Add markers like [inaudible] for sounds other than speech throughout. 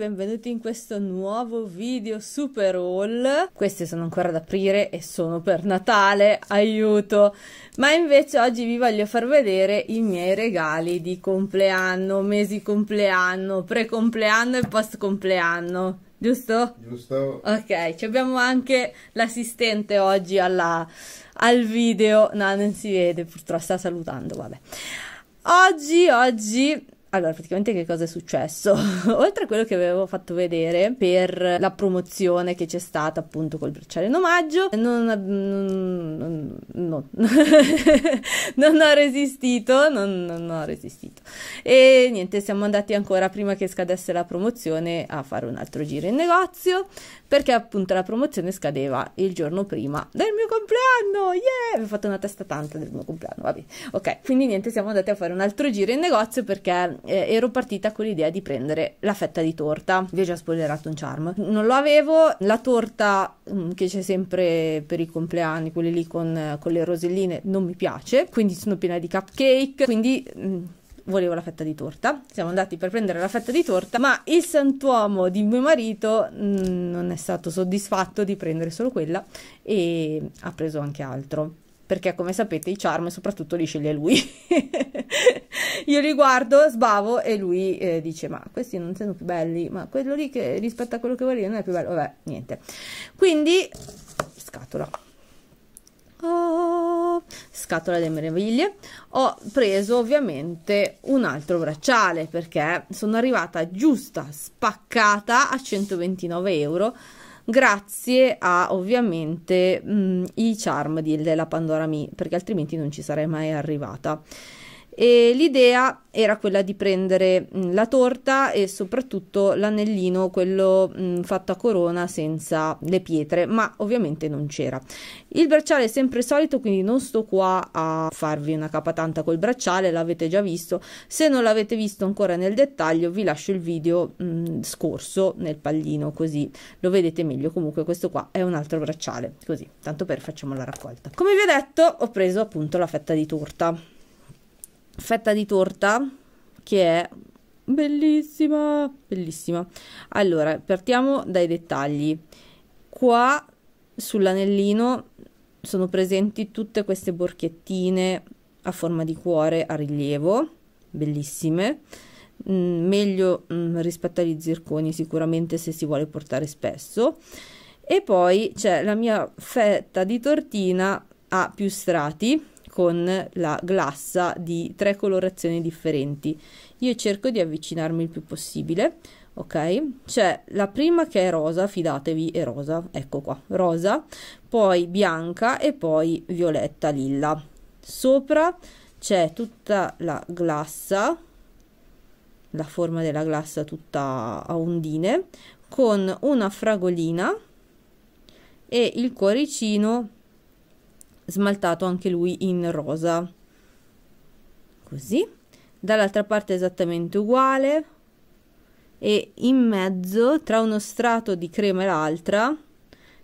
benvenuti in questo nuovo video super haul. Queste sono ancora ad aprire e sono per Natale, aiuto! Ma invece oggi vi voglio far vedere i miei regali di compleanno, mesi compleanno, pre-compleanno e post-compleanno. Giusto? Giusto. Ok, ci abbiamo anche l'assistente oggi alla, al video. No, non si vede, purtroppo sta salutando, vabbè. Oggi, oggi allora, praticamente che cosa è successo? [laughs] Oltre a quello che avevo fatto vedere per la promozione che c'è stata appunto col bracciale in omaggio, non, non, non, [laughs] non ho resistito, non, ho resistito. E niente, siamo andati ancora prima che scadesse la promozione a fare un altro giro in negozio, perché appunto la promozione scadeva il giorno prima del mio compleanno. Yeah! Vi ho fatto una testa tanta del mio compleanno, vabbè. Ok, quindi niente, siamo andati a fare un altro giro in negozio perché eh, ero partita con l'idea di prendere la fetta di torta. Vi ho già spoilerato un charm. Non lo avevo, la torta mh, mm, che c'è sempre per i compleanni, quelle lì con, eh, con, le roselline, non mi piace, quindi sono piena di cupcake, quindi... Mh, mm, volevo la fetta di torta. Siamo andati per prendere la fetta di torta, ma il santuomo di mio marito mm, non è stato soddisfatto di prendere solo quella e ha preso anche altro. Perché come sapete i charm soprattutto li sceglie lui. [laughs] Io li guardo, sbavo e lui eh, dice ma questi non sono più belli, ma quello lì che rispetto a quello che volevo non è più bello. Vabbè, niente. Quindi scatola scatola delle meraviglie ho preso ovviamente un altro bracciale perché sono arrivata giusta spaccata a 129 euro grazie a ovviamente mh, mm, i charm di, della Pandora Mi perché altrimenti non ci sarei mai arrivata e l'idea era quella di prendere mh, mm, la torta e soprattutto l'anellino, quello mh, mm, fatto a corona senza le pietre, ma ovviamente non c'era. Il bracciale è sempre solito, quindi non sto qua a farvi una capatanta col bracciale, l'avete già visto. Se non l'avete visto ancora nel dettaglio, vi lascio il video mh, mm, scorso nel pallino, così lo vedete meglio. Comunque questo qua è un altro bracciale, così, tanto per facciamo la raccolta. Come vi ho detto, ho preso appunto la fetta di torta fetta di torta che è bellissima, bellissima. Allora, partiamo dai dettagli. Qua sull'anellino sono presenti tutte queste borchettine a forma di cuore a rilievo, bellissime. Mm, meglio mm, rispetto agli zirconi sicuramente se si vuole portare spesso. E poi c'è la mia fetta di tortina a più strati con la glassa di tre colorazioni differenti. Io cerco di avvicinarmi il più possibile, ok? C'è la prima che è rosa, fidatevi, è rosa, ecco qua, rosa, poi bianca e poi violetta lilla. Sopra c'è tutta la glassa, la forma della glassa tutta a ondine, con una fragolina e il cuoricino smaltato anche lui in rosa così dall'altra parte esattamente uguale e in mezzo tra uno strato di crema e l'altra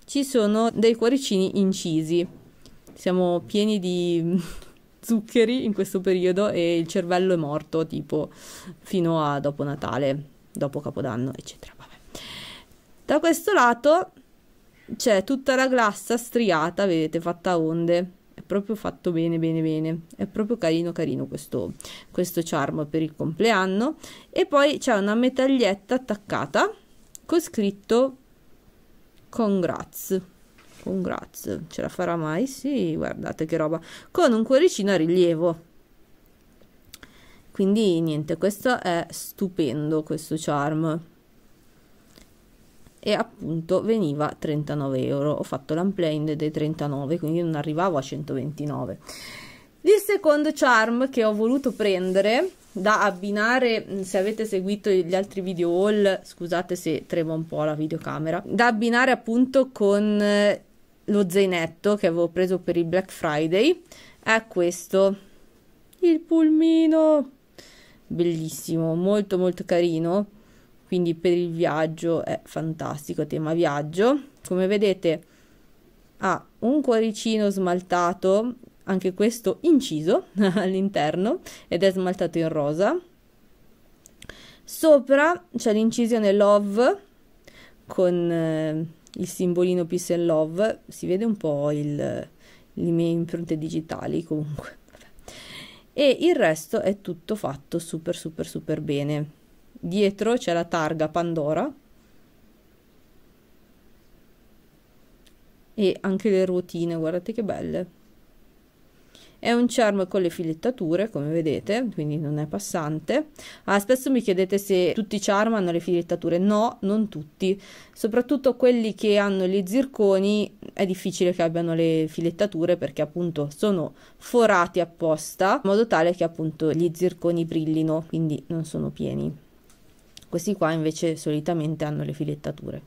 ci sono dei cuoricini incisi siamo pieni di [laughs] zuccheri in questo periodo e il cervello è morto tipo fino a dopo Natale dopo Capodanno eccetera Vabbè. da questo lato c'è cioè, tutta la glassa striata, vedete, fatta a onde. È proprio fatto bene, bene, bene. È proprio carino, carino questo, questo charm per il compleanno. E poi c'è una medaglietta attaccata con scritto Congrats. Congrats. Ce la farà mai? Sì, guardate che roba. Con un cuoricino a rilievo. Quindi niente, questo è stupendo questo charm e appunto veniva 39 euro ho fatto l'unplanned dei 39 quindi non arrivavo a 129 il secondo charm che ho voluto prendere da abbinare, mm, se avete seguito gli altri video haul, scusate se tremo un po' la videocamera, da abbinare appunto con eh, lo zainetto che avevo preso per il Black Friday, è questo, il pulmino, bellissimo, molto molto carino, quindi per il viaggio è fantastico, tema viaggio. Come vedete ha un cuoricino smaltato, anche questo inciso [laughs] all'interno ed è smaltato in rosa. Sopra c'è l'incisione love con eh, il simbolino peace and love, si vede un po' il, le mie impronte digitali comunque. E il resto è tutto fatto super super super bene dietro c'è la targa Pandora e anche le ruotine, guardate che belle. È un charm con le filettature, come vedete, quindi non è passante. Ah, spesso mi chiedete se tutti i charm hanno le filettature. No, non tutti. Soprattutto quelli che hanno gli zirconi è difficile che abbiano le filettature perché appunto sono forati apposta in modo tale che appunto gli zirconi brillino, quindi non sono pieni. Questi qua invece solitamente hanno le filettature.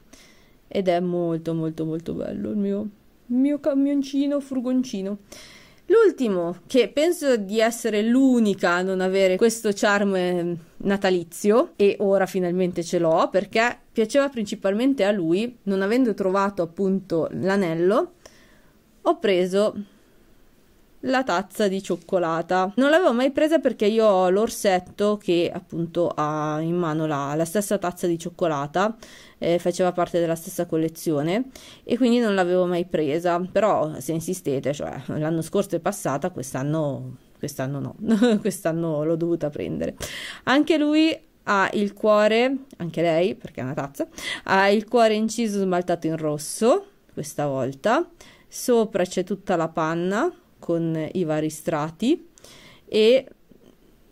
Ed è molto molto molto bello il mio, mio camioncino, furgoncino. L'ultimo, che penso di essere l'unica a non avere questo charm natalizio, e ora finalmente ce l'ho perché piaceva principalmente a lui, non avendo trovato appunto l'anello, ho preso la tazza di cioccolata. Non l'avevo mai presa perché io ho l'orsetto che appunto ha in mano la, la stessa tazza di cioccolata, eh, faceva parte della stessa collezione e quindi non l'avevo mai presa, però se insistete, cioè l'anno scorso è passata, quest'anno, quest'anno no, [laughs] quest'anno l'ho dovuta prendere. Anche lui ha il cuore, anche lei perché è una tazza, ha il cuore inciso smaltato in rosso questa volta, sopra c'è tutta la panna con i vari strati e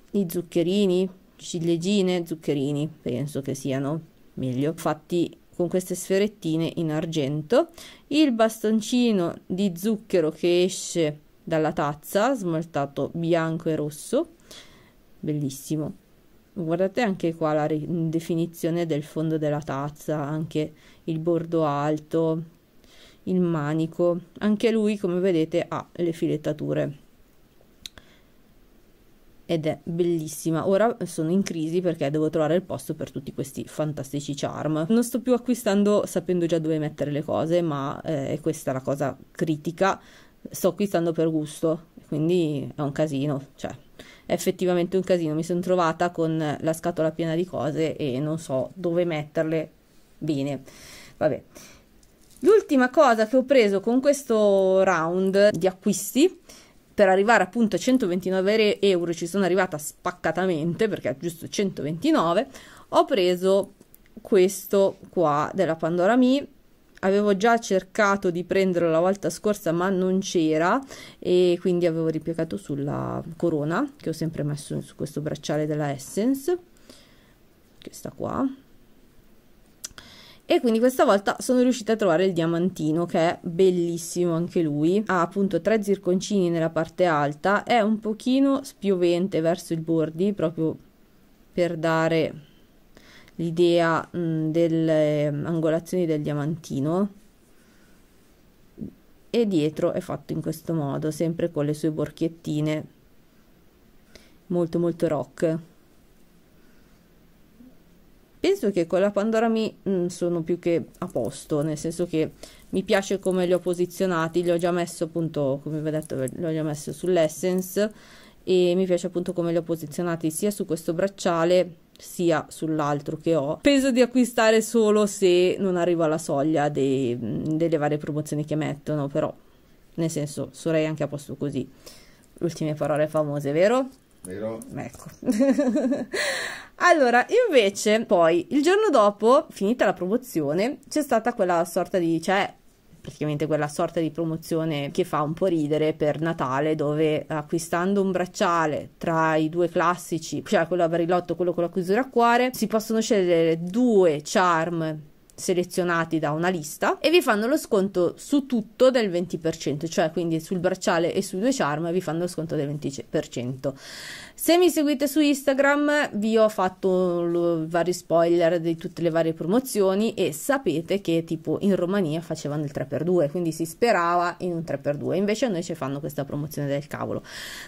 i zuccherini, ciliegine, zuccherini, penso che siano meglio fatti con queste sferettine in argento, il bastoncino di zucchero che esce dalla tazza, smaltato bianco e rosso, bellissimo. Guardate anche qua la definizione del fondo della tazza, anche il bordo alto, il manico. Anche lui, come vedete, ha le filettature ed è bellissima. Ora sono in crisi perché devo trovare il posto per tutti questi fantastici charm. Non sto più acquistando sapendo già dove mettere le cose, ma eh, questa è la cosa critica. Sto acquistando per gusto, quindi è un casino, cioè è effettivamente un casino. Mi sono trovata con la scatola piena di cose e non so dove metterle bene. Vabbè. L'ultima cosa che ho preso con questo round di acquisti per arrivare appunto a 129 euro ci sono arrivata spaccatamente perché è giusto 129 ho preso questo qua della Pandora Mi avevo già cercato di prenderlo la volta scorsa ma non c'era e quindi avevo ripiegato sulla corona che ho sempre messo su questo bracciale della Essence che sta qua e quindi questa volta sono riuscita a trovare il diamantino che è bellissimo anche lui ha appunto tre zirconcini nella parte alta è un pochino spiovente verso i bordi proprio per dare l'idea mm, delle mm, angolazioni del diamantino e dietro è fatto in questo modo sempre con le sue borchiettine molto molto rock penso che con la Pandora mi mh, mm, sono più che a posto, nel senso che mi piace come li ho posizionati, li ho già messo appunto, come vi ho detto, li ho già messo sull'Essence e mi piace appunto come li ho posizionati sia su questo bracciale sia sull'altro che ho. Penso di acquistare solo se non arrivo alla soglia dei, mm, delle varie promozioni che mettono, però nel senso sarei anche a posto così. Ultime parole famose, vero? Vero? Ecco. [laughs] allora, invece, poi, il giorno dopo, finita la promozione, c'è stata quella sorta di... cioè, praticamente quella sorta di promozione che fa un po' ridere per Natale, dove acquistando un bracciale tra i due classici, cioè quello a barilotto e quello con la chiusura a cuore, si possono scegliere due charm selezionati da una lista e vi fanno lo sconto su tutto del 20%, cioè quindi sul bracciale e sui due charm vi fanno lo sconto del 20%. Se mi seguite su Instagram vi ho fatto vari spoiler di tutte le varie promozioni e sapete che tipo in Romania facevano il 3x2, quindi si sperava in un 3x2, invece noi ci fanno questa promozione del cavolo.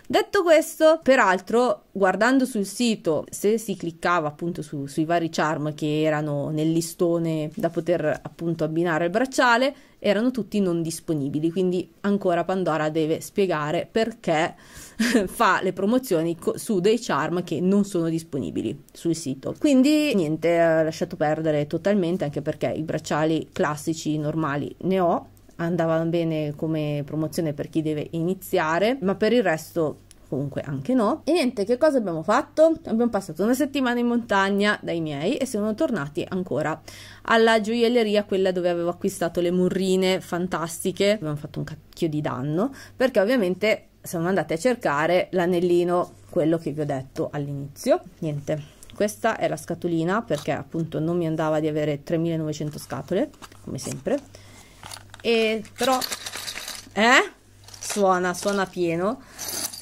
Detto questo, peraltro guardando sul sito, se si cliccava appunto su, sui vari charm che erano nel listone da poter appunto abbinare al bracciale, erano tutti non disponibili, quindi ancora Pandora deve spiegare perché [laughs] fa le promozioni co- su dei charm che non sono disponibili sul sito. Quindi niente, ho lasciato perdere totalmente anche perché i bracciali classici normali ne ho, andavano bene come promozione per chi deve iniziare, ma per il resto comunque anche no. E niente, che cosa abbiamo fatto? Abbiamo passato una settimana in montagna dai miei e siamo tornati ancora alla gioielleria, quella dove avevo acquistato le murrine fantastiche. Abbiamo fatto un cacchio di danno perché ovviamente siamo andati a cercare l'anellino, quello che vi ho detto all'inizio. Niente. Questa è la scatolina perché appunto non mi andava di avere 3900 scatole, come sempre. E però eh? Suona, suona pieno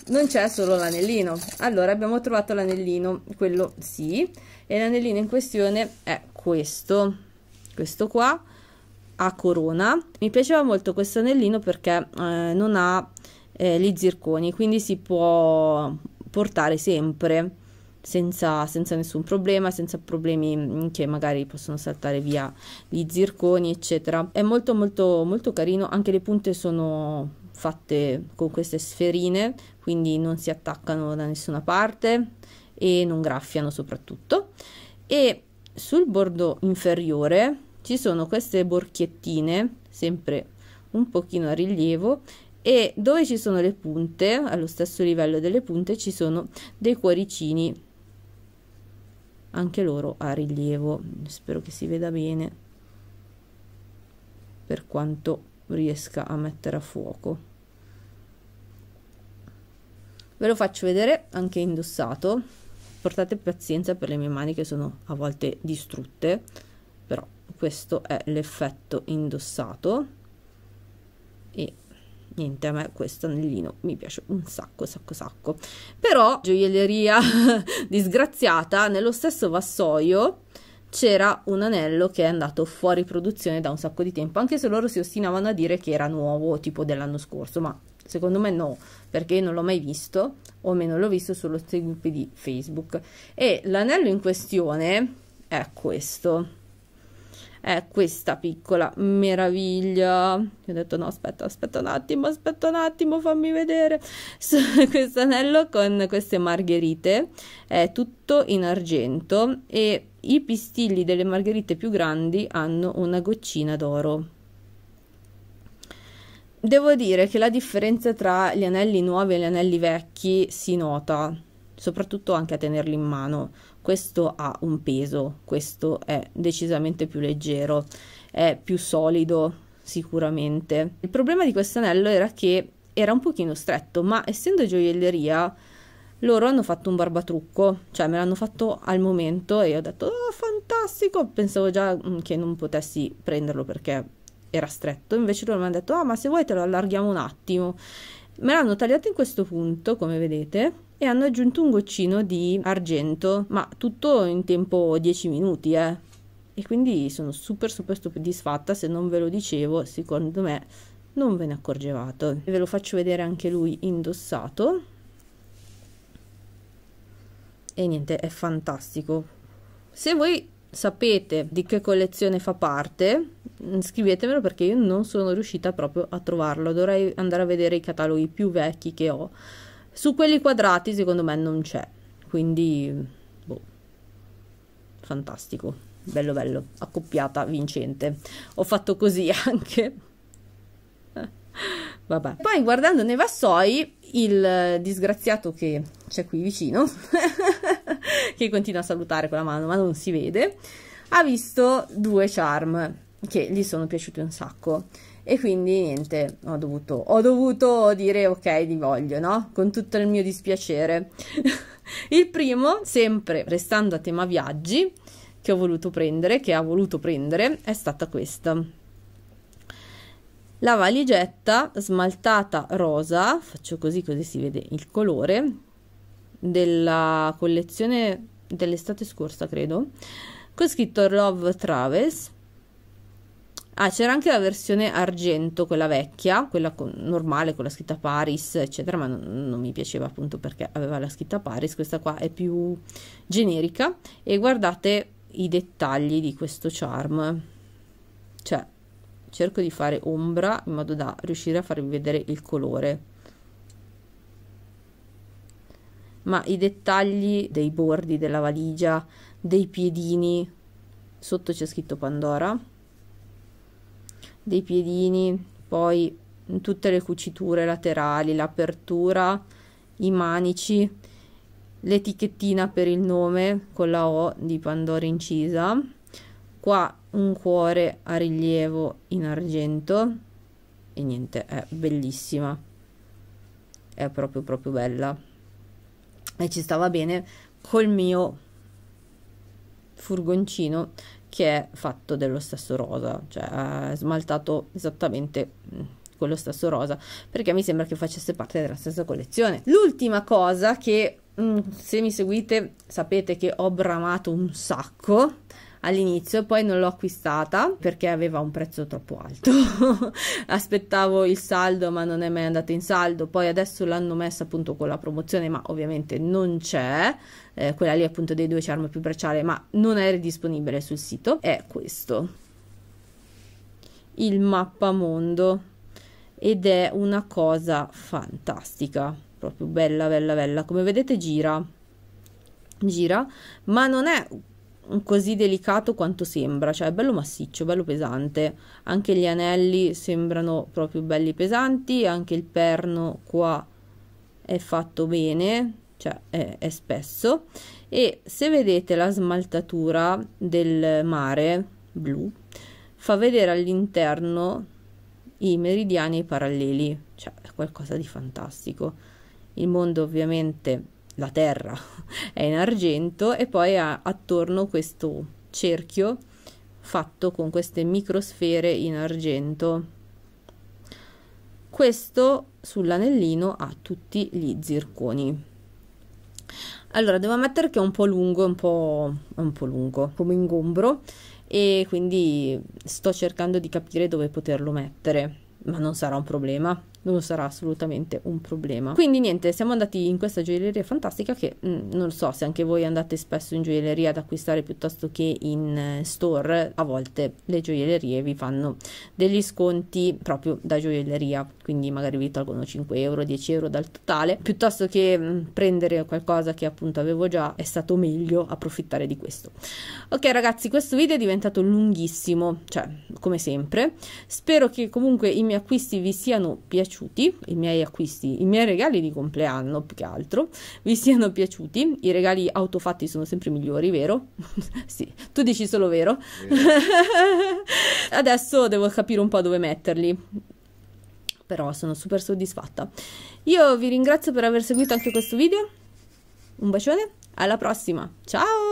non c'è solo l'anellino allora abbiamo trovato l'anellino quello sì e l'anellino in questione è questo questo qua a corona mi piaceva molto questo anellino perché eh, non ha eh, gli zirconi quindi si può portare sempre senza, senza, nessun problema, senza problemi mm, che magari possono saltare via gli zirconi, eccetera. È molto molto molto carino, anche le punte sono fatte con queste sferine, quindi non si attaccano da nessuna parte e non graffiano soprattutto. E sul bordo inferiore ci sono queste borchiettine, sempre un pochino a rilievo, e dove ci sono le punte, allo stesso livello delle punte, ci sono dei cuoricini, anche loro a rilievo. Spero che si veda bene per quanto riesca a mettere a fuoco ve lo faccio vedere anche indossato portate pazienza per le mie mani che sono a volte distrutte però questo è l'effetto indossato e niente a me questo anellino mi piace un sacco sacco sacco però gioielleria [laughs] disgraziata nello stesso vassoio c'era un anello che è andato fuori produzione da un sacco di tempo anche se loro si ostinavano a dire che era nuovo tipo dell'anno scorso ma Secondo me no, perché non l'ho mai visto, o almeno l'ho visto sullo sui gruppi di Facebook. E l'anello in questione è questo. È questa piccola meraviglia. Io ho detto no, aspetta, aspetta un attimo, aspetta un attimo, fammi vedere. [laughs] questo anello con queste margherite è tutto in argento e i pistilli delle margherite più grandi hanno una goccina d'oro Devo dire che la differenza tra gli anelli nuovi e gli anelli vecchi si nota, soprattutto anche a tenerli in mano. Questo ha un peso, questo è decisamente più leggero, è più solido sicuramente. Il problema di questo anello era che era un pochino stretto, ma essendo gioielleria loro hanno fatto un barbatrucco, cioè me l'hanno fatto al momento e ho detto "Oh, fantastico!" Pensavo già mm, che non potessi prenderlo perché era stretto, invece loro mi hanno detto, ah ma se vuoi te lo allarghiamo un attimo. Me l'hanno tagliato in questo punto, come vedete, e hanno aggiunto un goccino di argento, ma tutto in tempo 10 minuti, eh. E quindi sono super super soddisfatta, se non ve lo dicevo, secondo me non ve ne accorgevate. Ve lo faccio vedere anche lui indossato. E niente, è fantastico. Se voi sapete di che collezione fa parte, Mm, scrivetemelo perché io non sono riuscita proprio a trovarlo, dovrei andare a vedere i cataloghi più vecchi che ho. Su quelli quadrati secondo me non c'è, quindi boh, fantastico, bello bello, accoppiata vincente. Ho fatto così [laughs] anche. Vabbè. Poi guardando nei vassoi, il disgraziato che c'è qui vicino, [laughs] che continua a salutare con la mano ma non si vede, ha visto due charm che gli sono piaciuti un sacco e quindi niente ho dovuto, ho dovuto dire ok li voglio no con tutto il mio dispiacere [laughs] il primo sempre restando a tema viaggi che ho voluto prendere che ha voluto prendere è stata questa la valigetta smaltata rosa faccio così così si vede il colore della collezione dell'estate scorsa credo con scritto love travels Ah, c'era anche la versione argento, quella vecchia, quella con, normale con la scritta Paris, eccetera, ma non, non, mi piaceva appunto perché aveva la scritta Paris, questa qua è più generica e guardate i dettagli di questo charm. Cioè, cerco di fare ombra in modo da riuscire a farvi vedere il colore. Ma i dettagli dei bordi della valigia, dei piedini, sotto c'è scritto Pandora dei piedini, poi tutte le cuciture laterali, l'apertura, i manici, l'etichettina per il nome con la O di Pandora incisa, qua un cuore a rilievo in argento e niente, è bellissima, è proprio proprio bella e ci stava bene col mio furgoncino che è fatto dello stesso rosa, cioè ha smaltato esattamente mm, quello stesso rosa, perché mi sembra che facesse parte della stessa collezione. L'ultima cosa che mm, se mi seguite sapete che ho bramato un sacco all'inizio, poi non l'ho acquistata perché aveva un prezzo troppo alto. [laughs] Aspettavo il saldo, ma non è mai andata in saldo. Poi adesso l'hanno messa appunto con la promozione, ma ovviamente non c'è. Eh, quella lì appunto dei due charm più bracciale, ma non è disponibile sul sito. È questo il mappamondo ed è una cosa fantastica, proprio bella, bella, bella. Come vedete gira, gira, ma non è così delicato quanto sembra, cioè è bello massiccio, bello pesante. Anche gli anelli sembrano proprio belli pesanti, anche il perno qua è fatto bene, cioè è, è spesso. E se vedete la smaltatura del mare blu, fa vedere all'interno i meridiani e i paralleli, cioè è qualcosa di fantastico. Il mondo ovviamente la terra è in argento e poi ha attorno questo cerchio fatto con queste microsfere in argento. Questo sull'anellino ha tutti gli zirconi. Allora, devo ammettere che è un po' lungo, un po', un po' lungo come ingombro e quindi sto cercando di capire dove poterlo mettere, ma non sarà un problema non sarà assolutamente un problema. Quindi niente, siamo andati in questa gioielleria fantastica che mh, mm, non so se anche voi andate spesso in gioielleria ad acquistare piuttosto che in eh, store, a volte le gioiellerie vi fanno degli sconti proprio da gioielleria, quindi magari vi tolgono 5 euro, 10 euro dal totale, piuttosto che mh, mm, prendere qualcosa che appunto avevo già, è stato meglio approfittare di questo. Ok ragazzi, questo video è diventato lunghissimo, cioè come sempre, spero che comunque i miei acquisti vi siano piaciuti piaciuti i miei acquisti, i miei regali di compleanno più che altro, vi siano piaciuti. I regali autofatti sono sempre migliori, vero? [laughs] sì, tu dici solo vero. [laughs] Adesso devo capire un po' dove metterli. Però sono super soddisfatta. Io vi ringrazio per aver seguito anche questo video. Un bacione, alla prossima. Ciao!